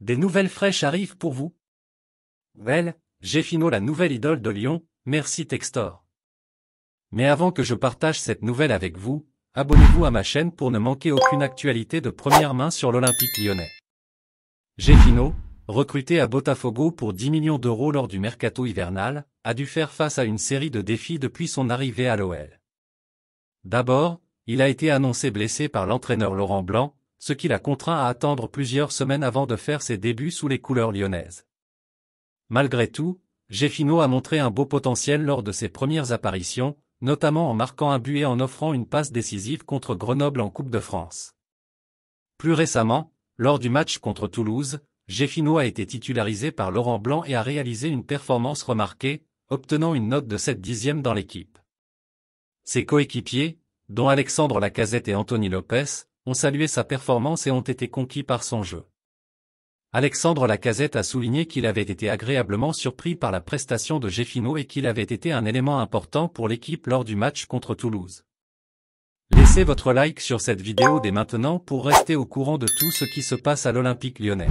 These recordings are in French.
Des nouvelles fraîches arrivent pour vous Belle, j'ai la nouvelle idole de Lyon, merci Textor. Mais avant que je partage cette nouvelle avec vous, abonnez-vous à ma chaîne pour ne manquer aucune actualité de première main sur l'Olympique lyonnais. Geffino, recruté à Botafogo pour 10 millions d'euros lors du mercato hivernal, a dû faire face à une série de défis depuis son arrivée à l'OL. D'abord, il a été annoncé blessé par l'entraîneur Laurent Blanc, ce qui la contraint à attendre plusieurs semaines avant de faire ses débuts sous les couleurs lyonnaises. Malgré tout, Jeffino a montré un beau potentiel lors de ses premières apparitions, notamment en marquant un but et en offrant une passe décisive contre Grenoble en Coupe de France. Plus récemment, lors du match contre Toulouse, Jeffino a été titularisé par Laurent Blanc et a réalisé une performance remarquée, obtenant une note de 7 dixièmes dans l'équipe. Ses coéquipiers, dont Alexandre Lacazette et Anthony Lopez, ont salué sa performance et ont été conquis par son jeu. Alexandre Lacazette a souligné qu'il avait été agréablement surpris par la prestation de Geffino et qu'il avait été un élément important pour l'équipe lors du match contre Toulouse. Laissez votre like sur cette vidéo dès maintenant pour rester au courant de tout ce qui se passe à l'Olympique lyonnais.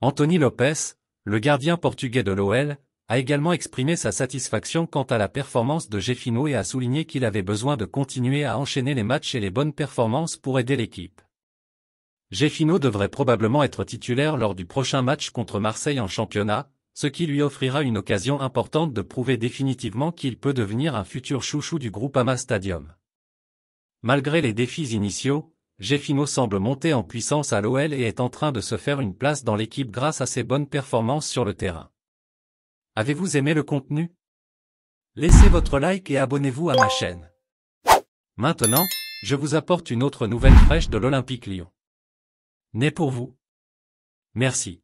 Anthony Lopez, le gardien portugais de l'OL, a également exprimé sa satisfaction quant à la performance de Jeffino et a souligné qu'il avait besoin de continuer à enchaîner les matchs et les bonnes performances pour aider l'équipe. Jeffino devrait probablement être titulaire lors du prochain match contre Marseille en championnat, ce qui lui offrira une occasion importante de prouver définitivement qu'il peut devenir un futur chouchou du groupe Ama Stadium. Malgré les défis initiaux, Jeffino semble monter en puissance à l'OL et est en train de se faire une place dans l'équipe grâce à ses bonnes performances sur le terrain. Avez-vous aimé le contenu Laissez votre like et abonnez-vous à ma chaîne. Maintenant, je vous apporte une autre nouvelle fraîche de l'Olympique Lyon. Née pour vous. Merci.